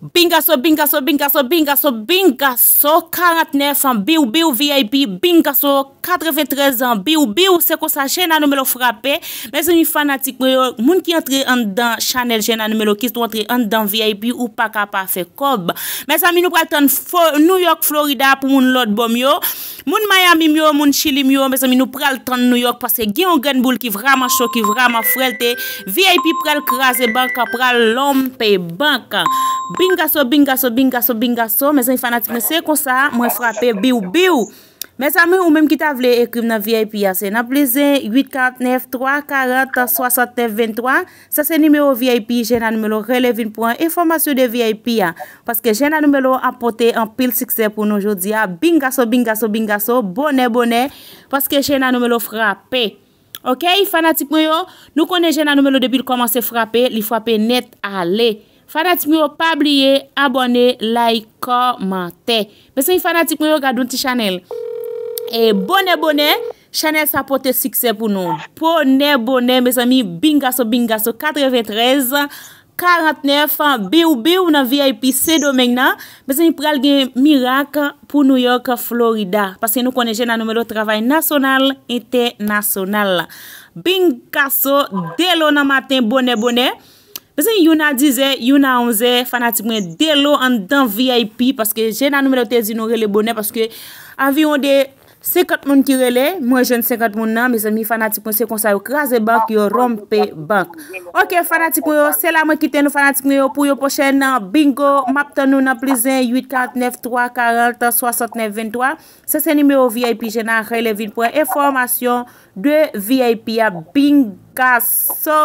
Bingasso, bingasso, bingasso, bingasso, bingasso 49 an bi ou bi ou VIP Bingasso, 93 an bi ou bi ou seko sa Jena nou me lo frape Mwen se mi fanatik mwen yo Mwen ki entre an dan Chanel Jena nou me lo kisto entre an dan VIP Ou pa ka pa fe kob Mwen se mi nou pral tan New York, Florida Poun moun lot bom yo Moun Miami myo, moun Chile myo Mwen se mi nou pral tan New York Pase Giongenboul ki vrama chok, ki vrama frelte VIP pral kraze banka Pral lompe banka Bingasò, bingasò, bingasò, bingasò, mè zè yon fanatik mè se kon sa mwen frapè biw biw. Mè zè mè ou mèm ki ta vle ekrim nan VIP ya se. Nan plezen 849-340-6923. Sa se nime yo VIP, jè nan mè lo relevin pou an informasyon de VIP ya. Paske jè nan mè lo apote an pil sikse pou nou jodi ya. Bingasò, bingasò, bingasò, bone, bone. Paske jè nan mè lo frapè. Ok, fanatik mè yo, nou konen jè nan mè lo debil komanse frapè, li frapè net ale. Fana ti mi yo pabliye, abone, like, komante. Besan yon fana ti mi yo gadoun ti chanel. E bone bone, chanel sa apote sikse pou nou. Bone bone, besan mi bingaso bingaso. 93, 49, biw biw na VIP se domen na. Besan yon pral gen miraka pou New York, Florida. Pase yon konenje nan nou me lo travay nasyonal, ete nasyonal. Bingaso, de lon na maten, bone bone. Bezè yon a di zè, yon a an zè, fana ti mwen delo an dan VIP, paske jè nan noume de ou te zinon rele bonè, paske avyon de... 50 moun ki rele, mwen jen 50 moun nan, mwen jen mi fanatik mwen se konsay ou kras e bank yo rompe bank. Ok, fanatik mwen yo, se la mwen kite nou fanatik mwen yo pou yo pochen nan bingo, map tan nou nan plizan 8493436923. Se sen nime ou VIP jen nan rele vin pou e informasyon de VIP a bingaso.